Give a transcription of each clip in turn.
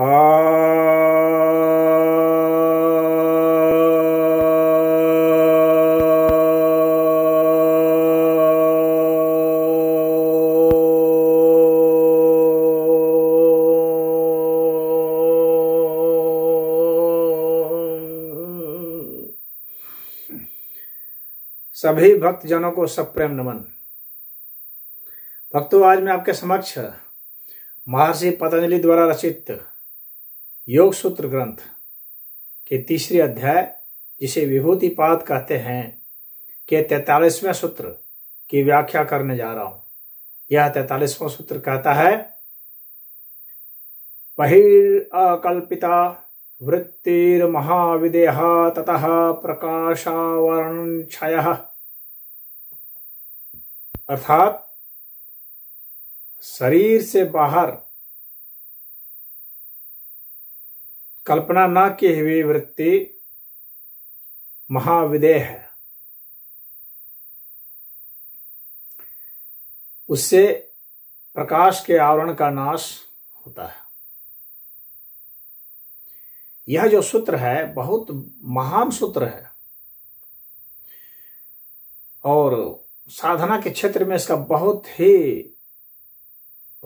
सभी भक्त जनों को प्रेम नमन भक्तों आज मैं आपके समक्ष महर्षि पतंजलि द्वारा रचित योग सूत्र ग्रंथ के तीसरे अध्याय जिसे विभूतिपाद कहते हैं के तैतालीसवें सूत्र की व्याख्या करने जा रहा हूं यह तैतालीसवां सूत्र कहता है बहिर्कल्पिता महाविदेह ततः प्रकाशावरण क्षय अर्थात शरीर से बाहर कल्पना ना के हुए वृत्ति महाविदेह है उससे प्रकाश के आवरण का नाश होता है यह जो सूत्र है बहुत महान सूत्र है और साधना के क्षेत्र में इसका बहुत ही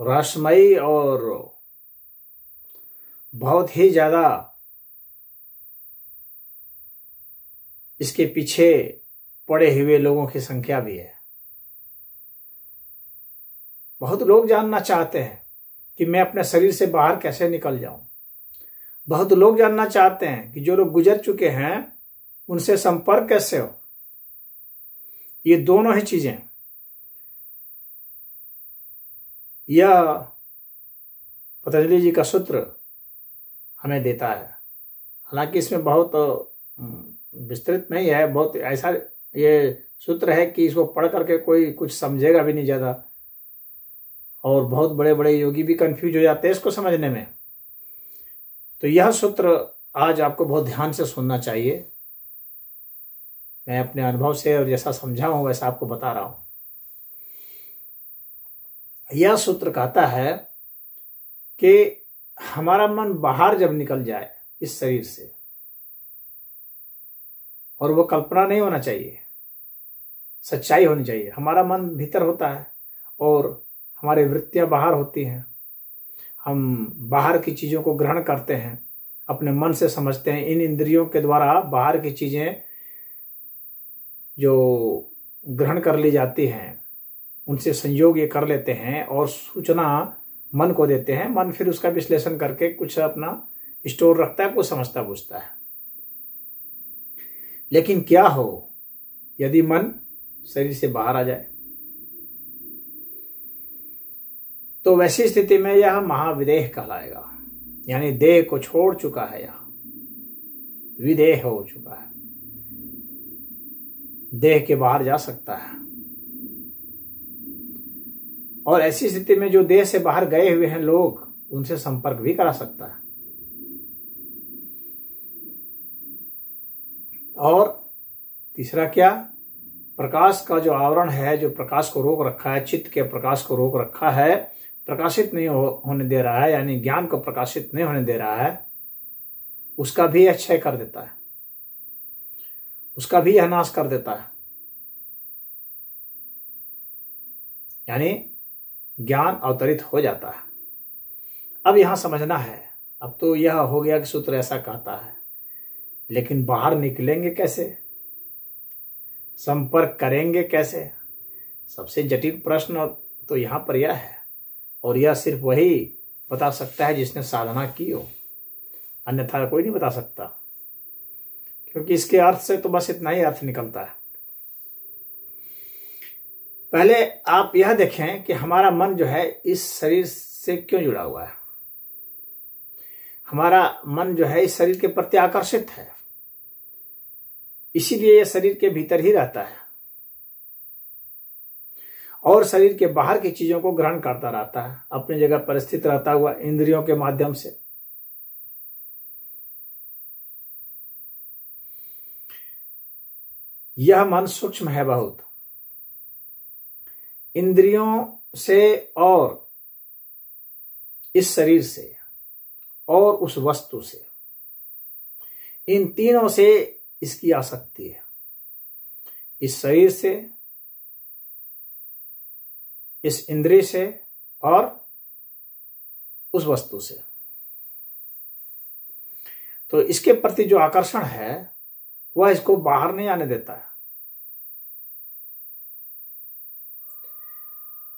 रसमयी और बहुत ही ज़्यादा इसके पीछे पड़े हुए लोगों की संख्या भी है बहुत लोग जानना चाहते हैं कि मैं अपने शरीर से बाहर कैसे निकल जाऊं बहुत लोग जानना चाहते हैं कि जो लोग गुजर चुके हैं उनसे संपर्क कैसे हो ये दोनों ही चीजें यह पतंजलि जी का सूत्र हमें देता है हालांकि इसमें बहुत विस्तृत नहीं है बहुत ऐसा ये सूत्र है कि इसको पढ़ करके कोई कुछ समझेगा भी नहीं ज़्यादा और बहुत बड़े बड़े योगी भी कंफ्यूज हो जाते हैं इसको समझने में तो यह सूत्र आज आपको बहुत ध्यान से सुनना चाहिए मैं अपने अनुभव से और जैसा समझा हूं वैसा आपको बता रहा हूं यह सूत्र कहता है कि हमारा मन बाहर जब निकल जाए इस शरीर से और वो कल्पना नहीं होना चाहिए सच्चाई होनी चाहिए हमारा मन भीतर होता है और हमारे वृत्तियां बाहर होती हैं हम बाहर की चीज़ों को ग्रहण करते हैं अपने मन से समझते हैं इन इंद्रियों के द्वारा बाहर की चीज़ें जो ग्रहण कर ली जाती हैं उनसे संयोग ये कर लेते हैं और सूचना मन को देते हैं मन फिर उसका विश्लेषण करके कुछ अपना स्टोर रखता है कुछ समझता बूझता है लेकिन क्या हो यदि मन शरीर से बाहर आ जाए तो वैसी स्थिति में यह महाविदेह कहलाएगा यानी देह को छोड़ चुका है यह विदेह हो चुका है देह के बाहर जा सकता है और ऐसी स्थिति में जो देश से बाहर गए हुए हैं लोग उनसे संपर्क भी करा सकता है और तीसरा क्या प्रकाश का जो आवरण है जो प्रकाश को रोक रखा है चित्त के प्रकाश को रोक रखा है प्रकाशित नहीं हो, होने दे रहा है यानी ज्ञान को प्रकाशित नहीं होने दे रहा है उसका भी अक्षय कर देता है उसका भी यह नाश कर देता है यानी ज्ञान अवतरित हो जाता है अब यहां समझना है अब तो यह हो गया कि सूत्र ऐसा कहता है लेकिन बाहर निकलेंगे कैसे संपर्क करेंगे कैसे सबसे जटिल प्रश्न तो यहां पर यह है और यह सिर्फ वही बता सकता है जिसने साधना की हो अन्यथा कोई नहीं बता सकता क्योंकि इसके अर्थ से तो बस इतना ही अर्थ निकलता है पहले आप यह देखें कि हमारा मन जो है इस शरीर से क्यों जुड़ा हुआ है हमारा मन जो है इस शरीर के प्रति आकर्षित है इसीलिए यह शरीर के भीतर ही रहता है और शरीर के बाहर की चीजों को ग्रहण करता रहता है अपनी जगह पर स्थित रहता हुआ इंद्रियों के माध्यम से यह मन सूक्ष्म है बहुत इंद्रियों से और इस शरीर से और उस वस्तु से इन तीनों से इसकी आसक्ति है इस शरीर से इस इंद्रिय से और उस वस्तु से तो इसके प्रति जो आकर्षण है वह इसको बाहर नहीं आने देता है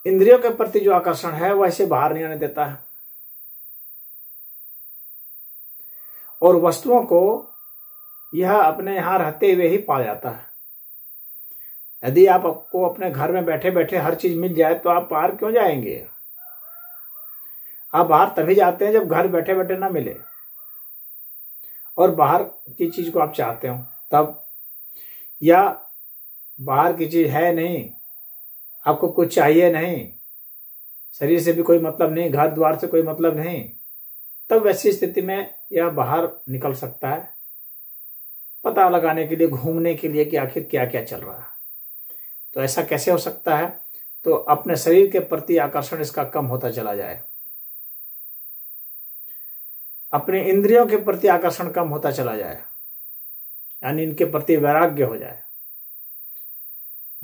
इंद्रियों के प्रति जो आकर्षण है वह इसे बाहर नहीं आने देता है और वस्तुओं को यह अपने यहां रहते हुए ही पा जाता है यदि आपको अपने घर में बैठे बैठे हर चीज मिल जाए तो आप बाहर क्यों जाएंगे आप बाहर तभी जाते हैं जब घर बैठे बैठे ना मिले और बाहर की चीज को आप चाहते हो तब या बाहर की चीज है नहीं आपको कुछ चाहिए नहीं शरीर से भी कोई मतलब नहीं घर द्वार से कोई मतलब नहीं तब वैसी स्थिति में यह बाहर निकल सकता है पता लगाने के लिए घूमने के लिए कि आखिर क्या क्या चल रहा है तो ऐसा कैसे हो सकता है तो अपने शरीर के प्रति आकर्षण इसका कम होता चला जाए अपने इंद्रियों के प्रति आकर्षण कम होता चला जाए यानी इनके प्रति वैराग्य हो जाए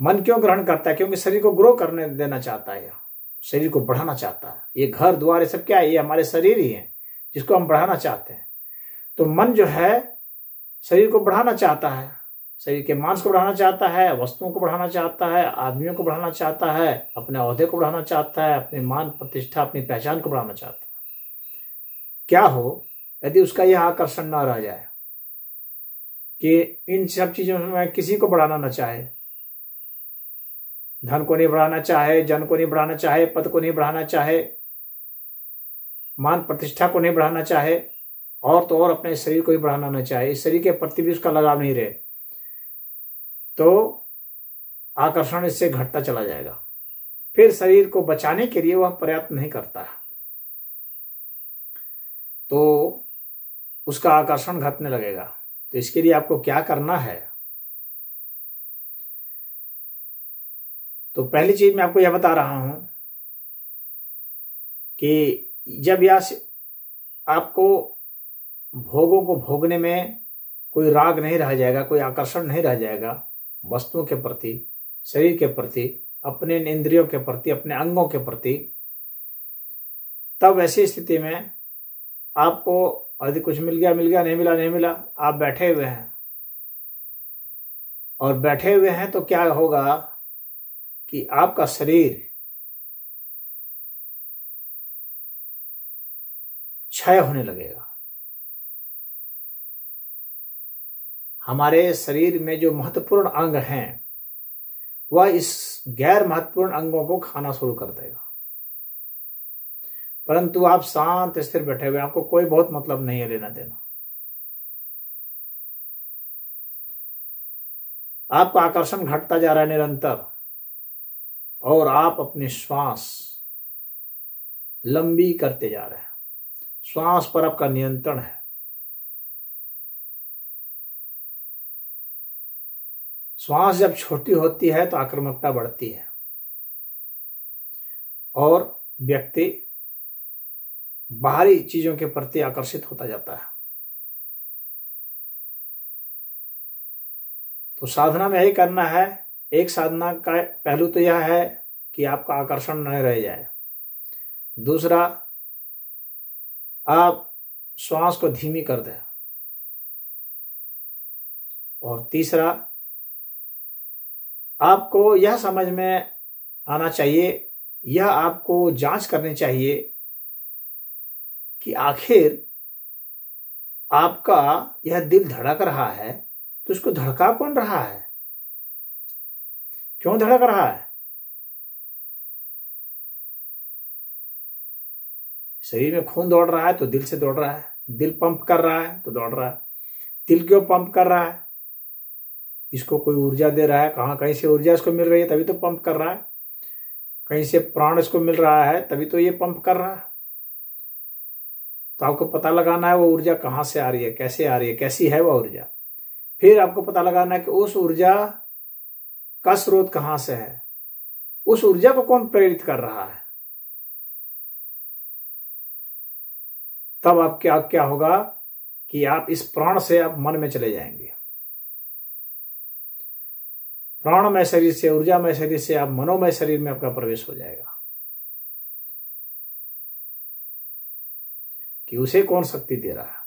मन क्यों ग्रहण करता है क्योंकि शरीर को ग्रो करने देना चाहता है शरीर को बढ़ाना चाहता है ये घर द्वार ये सब क्या है ये हमारे शरीर ही है जिसको हम बढ़ाना चाहते हैं तो मन जो है शरीर को बढ़ाना चाहता है शरीर के मांस को बढ़ाना चाहता है वस्तुओं को बढ़ाना चाहता है आदमियों को बढ़ाना चाहता है अपने अहदे को बढ़ाना चाहता है अपने मान प्रतिष्ठा अपनी पहचान को बढ़ाना चाहता है क्या हो यदि उसका यह आकर्षण ना रह जाए कि इन सब चीजों में किसी को बढ़ाना ना चाहे धन को नहीं बढ़ाना चाहे जन को नहीं बढ़ाना चाहे पद को नहीं बढ़ाना चाहे मान प्रतिष्ठा को नहीं बढ़ाना चाहे और तो और अपने शरीर को ही बढ़ाना ना चाहे इस शरीर के प्रति भी उसका लगाव नहीं रहे तो आकर्षण इससे घटता चला जाएगा फिर शरीर को बचाने के लिए वह प्रयत्न नहीं करता तो उसका आकर्षण घटने लगेगा तो इसके लिए आपको क्या करना है तो पहली चीज मैं आपको यह बता रहा हूं कि जब या आपको भोगों को भोगने में कोई राग नहीं रह जाएगा कोई आकर्षण नहीं रह जाएगा वस्तुओं के प्रति शरीर के प्रति अपने इंद्रियों के प्रति अपने अंगों के प्रति तब ऐसी स्थिति में आपको यदि कुछ मिल गया मिल गया नहीं मिला नहीं मिला आप बैठे हुए हैं और बैठे हुए हैं तो क्या होगा कि आपका शरीर क्षय होने लगेगा हमारे शरीर में जो महत्वपूर्ण अंग हैं वह इस गैर महत्वपूर्ण अंगों को खाना शुरू कर देगा परंतु आप शांत स्थिर बैठे हुए आपको कोई बहुत मतलब नहीं है लेना देना आपका आकर्षण घटता जा रहा है निरंतर और आप अपने श्वास लंबी करते जा रहे हैं श्वास पर आपका नियंत्रण है श्वास जब छोटी होती है तो आक्रामकता बढ़ती है और व्यक्ति बाहरी चीजों के प्रति आकर्षित होता जाता है तो साधना में यही करना है एक साधना का पहलू तो यह है कि आपका आकर्षण न रह जाए दूसरा आप श्वास को धीमी कर दें और तीसरा आपको यह समझ में आना चाहिए यह आपको जांच करनी चाहिए कि आखिर आपका यह दिल धड़क रहा है तो इसको धड़का कौन रहा है क्यों धड़क रहा है शरीर में खून दौड़ रहा है तो दिल से दौड़ रहा है दिल पंप कर रहा है तो दौड़ रहा है दिल क्यों पंप कर रहा है इसको कोई ऊर्जा दे रहा है कहाँ कहीं से ऊर्जा इसको मिल रही है तभी तो पंप कर रहा है कहीं से प्राण इसको मिल रहा है तभी तो ये पंप कर रहा है तो आपको पता लगाना है वो ऊर्जा कहाँ से आ रही है कैसे आ रही है कैसी है वह ऊर्जा फिर आपको पता लगाना है कि उस ऊर्जा का स्रोत कहां से है उस ऊर्जा को कौन प्रेरित कर रहा है तब आप क्या क्या होगा कि आप इस प्राण से आप मन में चले जाएंगे प्राणमय शरीर से ऊर्जामय शरीर से आप मनोमय शरीर में आपका प्रवेश हो जाएगा कि उसे कौन शक्ति दे रहा है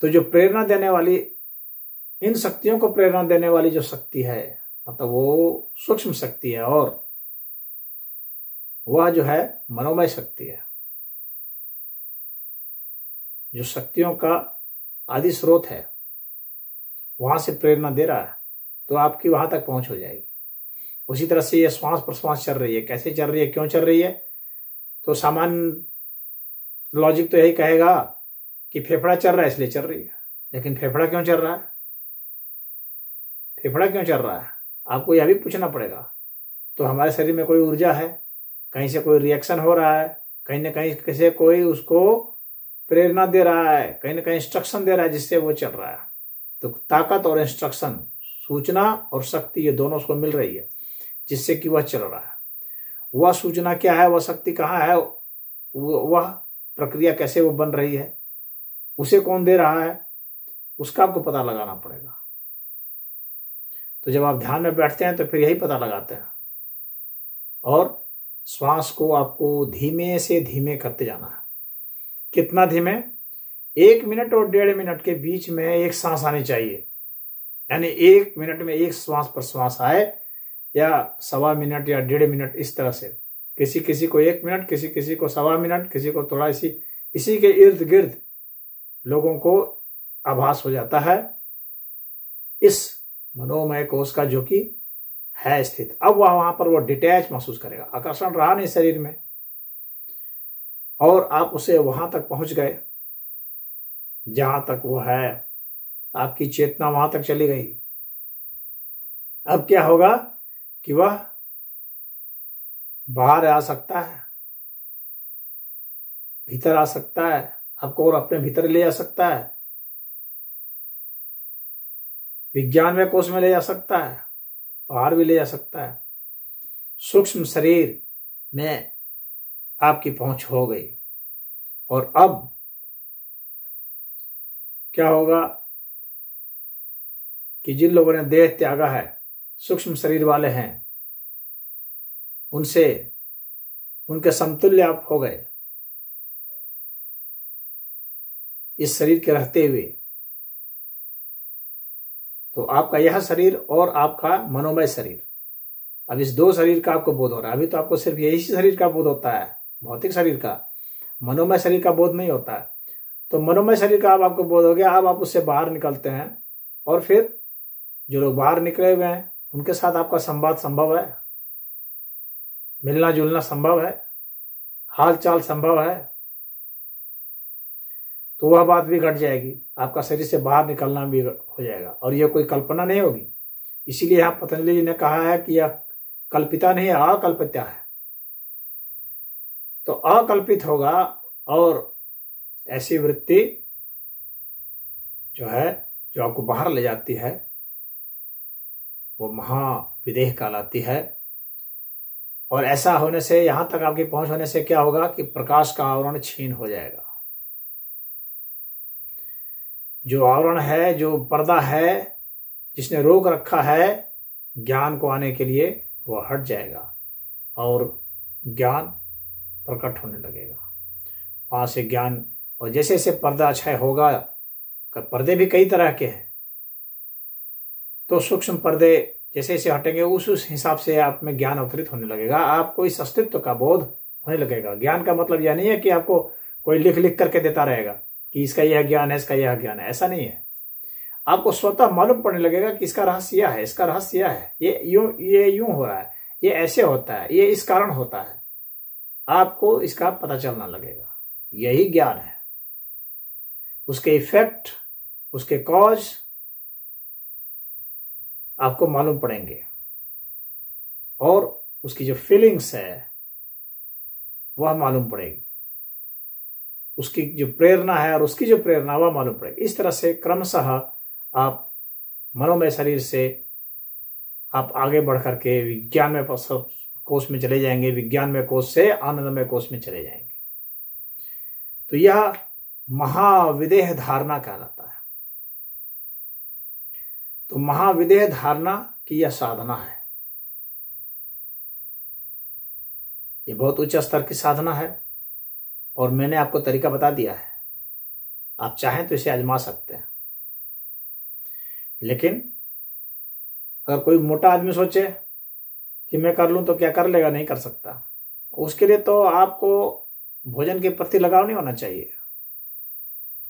तो जो प्रेरणा देने वाली इन शक्तियों को प्रेरणा देने वाली जो शक्ति है मतलब वो सूक्ष्म शक्ति है और वह जो है मनोमय शक्ति है जो शक्तियों का आदि स्रोत है वहां से प्रेरणा दे रहा है तो आपकी वहां तक पहुंच हो जाएगी उसी तरह से यह श्वास प्रश्वास चल रही है कैसे चल रही है क्यों चल रही है तो सामान्य लॉजिक तो यही कहेगा कि फेफड़ा चल रहा है इसलिए चल रही है लेकिन फेफड़ा क्यों चल रहा है फेफड़ा क्यों चल रहा है आपको यह भी पूछना पड़ेगा तो हमारे शरीर में कोई ऊर्जा है कहीं से कोई रिएक्शन हो रहा है कहीं ना कहीं से कोई उसको प्रेरणा दे रहा है कहीं ना कहीं इंस्ट्रक्शन दे रहा है जिससे वो चल रहा है तो ताकत और इंस्ट्रक्शन सूचना और शक्ति ये दोनों उसको मिल रही है जिससे कि वह चल रहा है वह सूचना क्या है वह शक्ति कहाँ है वह प्रक्रिया कैसे वो बन रही है उसे कौन दे रहा है उसका आपको पता लगाना पड़ेगा तो जब आप ध्यान में बैठते हैं तो फिर यही पता लगाते हैं और श्वास को आपको धीमे से धीमे करते जाना है कितना धीमे एक मिनट और डेढ़ मिनट के बीच में एक सांस आनी चाहिए यानी एक मिनट में एक श्वास पर श्वास आए या सवा मिनट या डेढ़ मिनट इस तरह से किसी किसी को एक मिनट किसी किसी को सवा मिनट किसी को थोड़ा इसी इसी के इर्द गिर्द लोगों को आभास हो जाता है इस मनोमय कोष का जो कि है स्थित अब वह वहां पर वो डिटैच महसूस करेगा आकर्षण रहा नहीं शरीर में और आप उसे वहां तक पहुंच गए जहां तक वो है आपकी चेतना वहां तक चली गई अब क्या होगा कि वह बाहर आ सकता है भीतर आ सकता है आपको और अपने भीतर ले जा सकता है विज्ञान में कोष में ले जा सकता है बाहर भी ले जा सकता है सूक्ष्म शरीर में आपकी पहुंच हो गई और अब क्या होगा कि जिन लोगों ने देह त्यागा है सूक्ष्म शरीर वाले हैं उनसे उनके समतुल्य आप हो गए इस शरीर के रहते हुए तो आपका यह शरीर और आपका मनोमय शरीर अब इस दो शरीर का आपको बोध हो रहा है अभी तो आपको सिर्फ यही शरीर का बोध होता है भौतिक शरीर का मनोमय शरीर का बोध नहीं होता है तो मनोमय शरीर का अब आपको बोध हो गया अब आप उससे बाहर निकलते हैं और फिर जो लोग बाहर निकले हुए हैं उनके साथ आपका संवाद संभव है मिलना जुलना संभव है हाल चाल संभव है तो वह बात भी घट जाएगी आपका शरीर से बाहर निकलना भी हो जाएगा और यह कोई कल्पना नहीं होगी इसीलिए यहां पतंजलि जी ने कहा है कि यह कल्पिता नहीं अकल्पिता है तो अकल्पित होगा और ऐसी वृत्ति जो है जो आपको बाहर ले जाती है वो महाविदेह कहलाती है और ऐसा होने से यहां तक आपकी पहुंच होने से क्या होगा कि प्रकाश का आवरण छीन हो जाएगा जो आवरण है जो पर्दा है जिसने रोक रखा है ज्ञान को आने के लिए वह हट जाएगा और ज्ञान प्रकट होने लगेगा वहां से ज्ञान और जैसे जैसे पर्दा क्षय होगा पर्दे भी कई तरह के हैं तो सूक्ष्म पर्दे जैसे जैसे हटेंगे उस उस हिसाब से आप में ज्ञान अवतरित होने लगेगा आपको इस अस्तित्व का बोध होने लगेगा ज्ञान का मतलब यह नहीं है कि आपको कोई लिख लिख करके देता रहेगा कि इसका यह ज्ञान है इसका यह ज्ञान है ऐसा नहीं है आपको स्वतः मालूम पड़ने लगेगा कि इसका रहस्य यह है इसका रहस्य यह है ये यूं ये यूं हो रहा है ये ऐसे होता है ये इस कारण होता है आपको इसका पता चलना लगेगा यही ज्ञान है उसके इफेक्ट उसके कॉज आपको मालूम पड़ेंगे और उसकी जो फीलिंग्स है वह मालूम पड़ेगी उसकी जो प्रेरणा है और उसकी जो प्रेरणा वह मालूम पड़ेगी इस तरह से क्रमशः आप मनोमय शरीर से आप आगे बढ़ करके विज्ञान में कोष में चले जाएंगे विज्ञान में कोष से आनंदमय कोष में चले जाएंगे तो यह महाविदेह धारणा कहलाता है तो महाविदेह धारणा की यह साधना है यह बहुत उच्च स्तर की साधना है और मैंने आपको तरीका बता दिया है आप चाहें तो इसे आजमा सकते हैं लेकिन अगर कोई मोटा आदमी सोचे कि मैं कर लूं तो क्या कर लेगा नहीं कर सकता उसके लिए तो आपको भोजन के प्रति लगाव नहीं होना चाहिए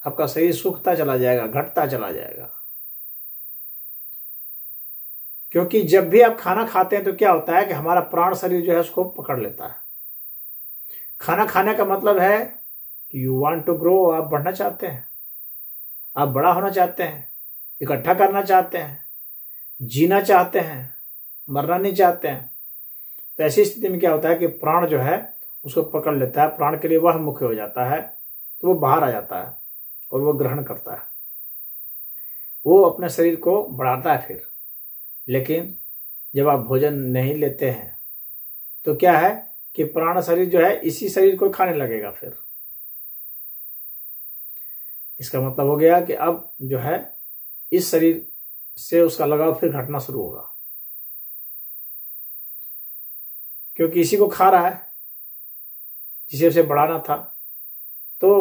आपका शरीर सूखता चला जाएगा घटता चला जाएगा क्योंकि जब भी आप खाना खाते हैं तो क्या होता है कि हमारा प्राण शरीर जो है उसको पकड़ लेता है खाना खाने का मतलब है कि यू वॉन्ट टू ग्रो आप बढ़ना चाहते हैं आप बड़ा होना चाहते हैं इकट्ठा करना चाहते हैं जीना चाहते हैं मरना नहीं चाहते हैं तो ऐसी स्थिति में क्या होता है कि प्राण जो है उसको पकड़ लेता है प्राण के लिए वह मुख्य हो जाता है तो वो बाहर आ जाता है और वो ग्रहण करता है वो अपने शरीर को बढ़ाता है फिर लेकिन जब आप भोजन नहीं लेते हैं तो क्या है कि पुराना शरीर जो है इसी शरीर को खाने लगेगा फिर इसका मतलब हो गया कि अब जो है इस शरीर से उसका लगाव फिर घटना शुरू होगा क्योंकि इसी को खा रहा है जिसे उसे बढ़ाना था तो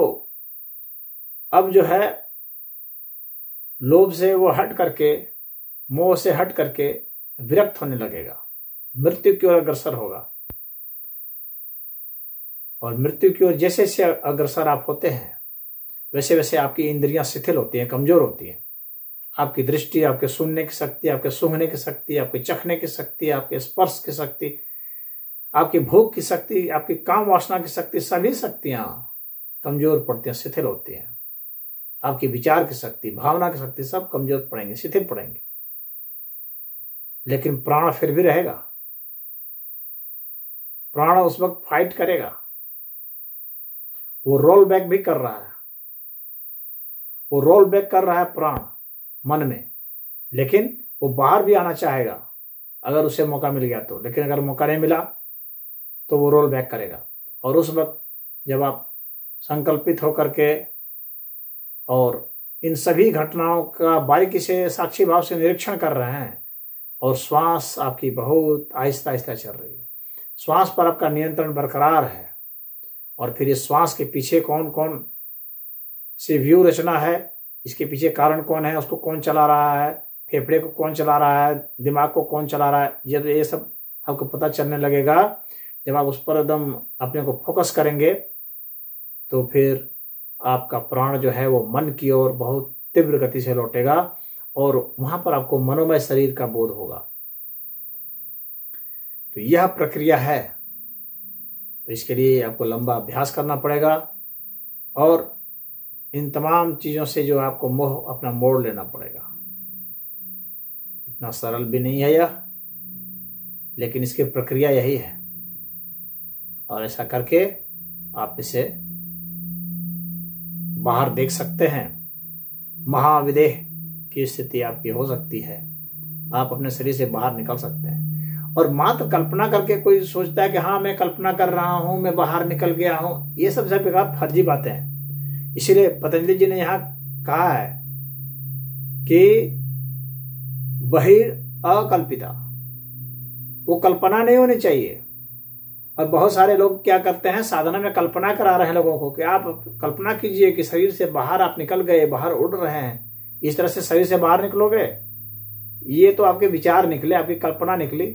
अब जो है लोभ से वो हट करके मोह से हट करके विरक्त होने लगेगा मृत्यु की ओर अग्रसर होगा और मृत्यु की ओर जैसे जैसे अग्रसर आप होते हैं वैसे वैसे आपकी इंद्रियां शिथिल होती हैं कमजोर होती हैं आपकी दृष्टि आपके सुनने की शक्ति आपके सूंघने की शक्ति आपके चखने की शक्ति आपके स्पर्श की शक्ति आपकी भूख की शक्ति आपकी काम वासना की शक्ति सभी शक्तियां कमजोर पड़ती हैं शिथिल होती हैं आपकी विचार की शक्ति भावना की शक्ति सब कमजोर पड़ेंगे शिथिल पड़ेंगे लेकिन प्राण फिर भी रहेगा प्राण उस वक्त फाइट करेगा वो रोल बैक भी कर रहा है वो रोल बैक कर रहा है प्राण मन में लेकिन वो बाहर भी आना चाहेगा अगर उसे मौका मिल गया तो लेकिन अगर मौका नहीं मिला तो वो रोल बैक करेगा और उस वक्त जब आप संकल्पित होकर के और इन सभी घटनाओं का बारीकी से साक्षी भाव से निरीक्षण कर रहे हैं और श्वास आपकी बहुत आहिस्ता आहिस्ता चल रही है श्वास पर आपका नियंत्रण बरकरार है और फिर इस श्वास के पीछे कौन कौन से व्यू रचना है इसके पीछे कारण कौन है उसको कौन चला रहा है फेफड़े को कौन चला रहा है दिमाग को कौन चला रहा है जब तो ये सब आपको पता चलने लगेगा जब आप उस पर एकदम अपने को फोकस करेंगे तो फिर आपका प्राण जो है वो मन की ओर बहुत तीव्र गति से लौटेगा और वहां पर आपको मनोमय शरीर का बोध होगा तो यह प्रक्रिया है तो इसके लिए आपको लंबा अभ्यास करना पड़ेगा और इन तमाम चीज़ों से जो आपको मोह अपना मोड़ लेना पड़ेगा इतना सरल भी नहीं है यह लेकिन इसकी प्रक्रिया यही है और ऐसा करके आप इसे बाहर देख सकते हैं महाविदेह की स्थिति आपकी हो सकती है आप अपने शरीर से बाहर निकल सकते हैं और मात्र कल्पना करके कोई सोचता है कि हाँ मैं कल्पना कर रहा हूं मैं बाहर निकल गया हूं ये सब सब बेकार फर्जी बातें हैं इसलिए पतंजलि जी ने यहां कहा है कि बहिर अकल्पिता वो कल्पना नहीं होनी चाहिए और बहुत सारे लोग क्या करते हैं साधना में कल्पना करा रहे हैं लोगों को कि आप कल्पना कीजिए कि शरीर से बाहर आप निकल गए बाहर उड़ रहे हैं इस तरह से शरीर से बाहर निकलोगे ये तो आपके विचार निकले आपकी कल्पना निकली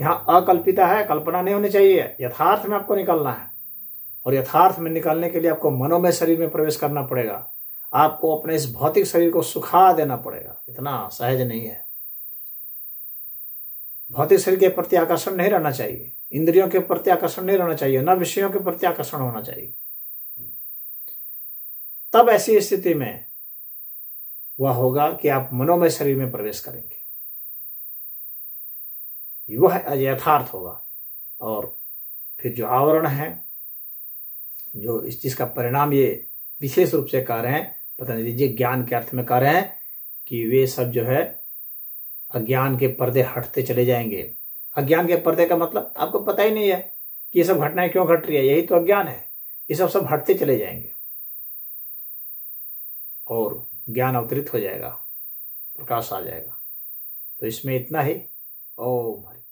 यहाँ अकल्पिता है कल्पना नहीं होनी चाहिए यथार्थ में आपको निकलना है और यथार्थ में निकलने के लिए आपको मनोमय शरीर में प्रवेश करना पड़ेगा आपको अपने इस भौतिक शरीर को सुखा देना पड़ेगा इतना सहज नहीं है भौतिक शरीर के प्रति आकर्षण नहीं रहना चाहिए इंद्रियों के प्रति आकर्षण नहीं रहना चाहिए न विषयों के प्रति आकर्षण होना चाहिए तब ऐसी स्थिति में वह होगा कि आप मनोमय शरीर में प्रवेश करेंगे वह यथार्थ होगा और फिर जो आवरण है जो इस चीज का परिणाम ये विशेष रूप से कह रहे हैं पतंजलि जी ज्ञान के अर्थ में कह रहे हैं कि वे सब जो है अज्ञान के पर्दे हटते चले जाएंगे अज्ञान के पर्दे का मतलब आपको पता ही नहीं है कि ये सब घटनाएं क्यों घट रही है यही तो अज्ञान है ये सब सब हटते चले जाएंगे और ज्ञान अवतरित हो जाएगा प्रकाश आ जाएगा तो इसमें इतना ही Oh, my